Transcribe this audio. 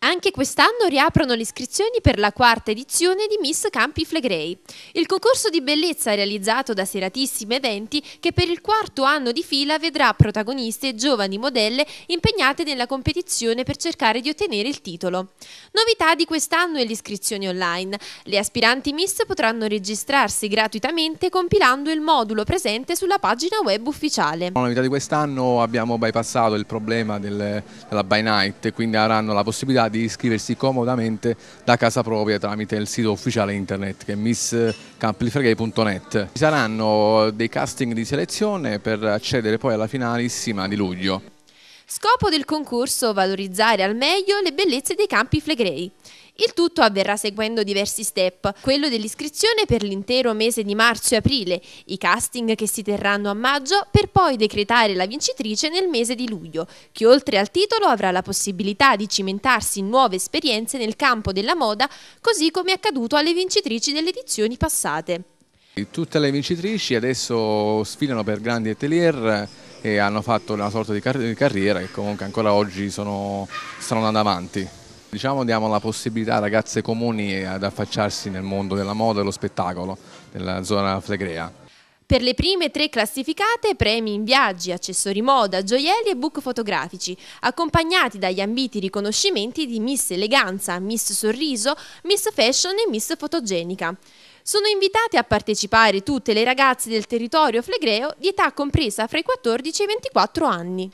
Anche quest'anno riaprono le iscrizioni per la quarta edizione di Miss Campi Flegrei. Il concorso di bellezza realizzato da Seratissime Eventi che per il quarto anno di fila vedrà protagoniste giovani modelle impegnate nella competizione per cercare di ottenere il titolo. Novità di quest'anno è l'iscrizione online. Le aspiranti Miss potranno registrarsi gratuitamente compilando il modulo presente sulla pagina web ufficiale. La novità di quest'anno abbiamo bypassato il problema del, della by night, quindi avranno la possibilità di iscriversi comodamente da casa propria tramite il sito ufficiale internet che è misscamplifreghe.net. Ci saranno dei casting di selezione per accedere poi alla finalissima di luglio. Scopo del concorso valorizzare al meglio le bellezze dei campi flegrei. Il tutto avverrà seguendo diversi step, quello dell'iscrizione per l'intero mese di marzo e aprile, i casting che si terranno a maggio per poi decretare la vincitrice nel mese di luglio, che oltre al titolo avrà la possibilità di cimentarsi in nuove esperienze nel campo della moda, così come è accaduto alle vincitrici delle edizioni passate. Tutte le vincitrici adesso sfilano per grandi atelier e hanno fatto una sorta di, car di carriera che comunque ancora oggi sono, stanno andando avanti. Diciamo diamo la possibilità a ragazze comuni ad affacciarsi nel mondo della moda e dello spettacolo nella zona flegrea. Per le prime tre classificate premi in viaggi, accessori moda, gioielli e book fotografici, accompagnati dagli ambiti riconoscimenti di Miss Eleganza, Miss Sorriso, Miss Fashion e Miss Fotogenica. Sono invitate a partecipare tutte le ragazze del territorio flegreo di età compresa fra i 14 e i 24 anni.